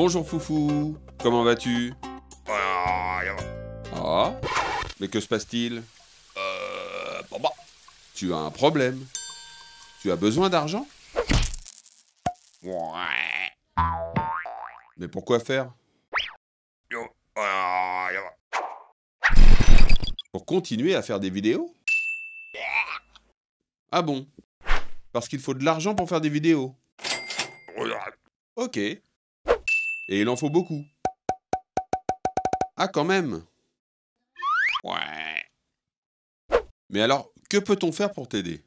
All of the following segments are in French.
Bonjour Foufou, comment vas-tu Ah, mais que se passe-t-il Euh, bah. Tu as un problème. Tu as besoin d'argent Ouais. Mais pourquoi faire Pour continuer à faire des vidéos Ah bon Parce qu'il faut de l'argent pour faire des vidéos. Ok. Et il en faut beaucoup. Ah quand même Ouais. Mais alors, que peut-on faire pour t'aider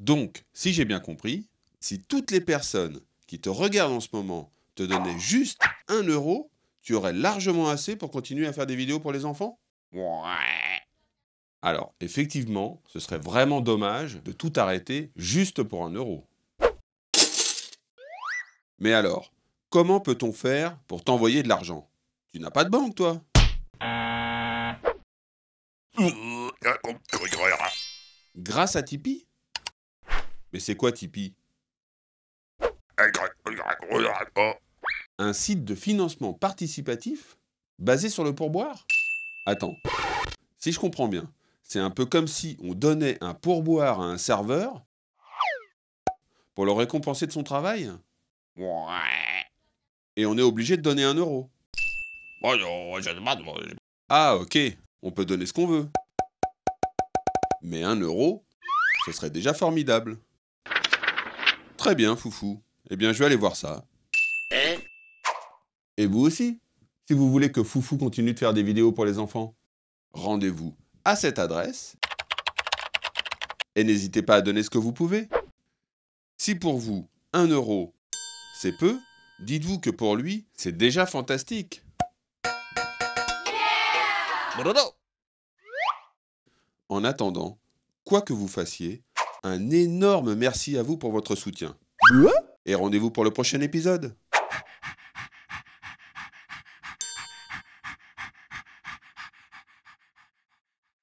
Donc, si j'ai bien compris, si toutes les personnes qui te regardent en ce moment te donnaient juste un euro, tu aurais largement assez pour continuer à faire des vidéos pour les enfants Ouais. Alors, effectivement, ce serait vraiment dommage de tout arrêter juste pour un euro. Mais alors, comment peut-on faire pour t'envoyer de l'argent Tu n'as pas de banque, toi Grâce à Tipeee Mais c'est quoi Tipeee Un site de financement participatif basé sur le pourboire Attends, si je comprends bien, c'est un peu comme si on donnait un pourboire à un serveur pour le récompenser de son travail et on est obligé de donner un euro. Ah ok, on peut donner ce qu'on veut. Mais un euro, ce serait déjà formidable. Très bien, Foufou. Eh bien, je vais aller voir ça. Et vous aussi, si vous voulez que Foufou continue de faire des vidéos pour les enfants, rendez-vous à cette adresse et n'hésitez pas à donner ce que vous pouvez. Si pour vous, un euro, c'est peu, dites-vous que pour lui, c'est déjà fantastique. en attendant, quoi que vous fassiez, un énorme merci à vous pour votre soutien. Et rendez-vous pour le prochain épisode.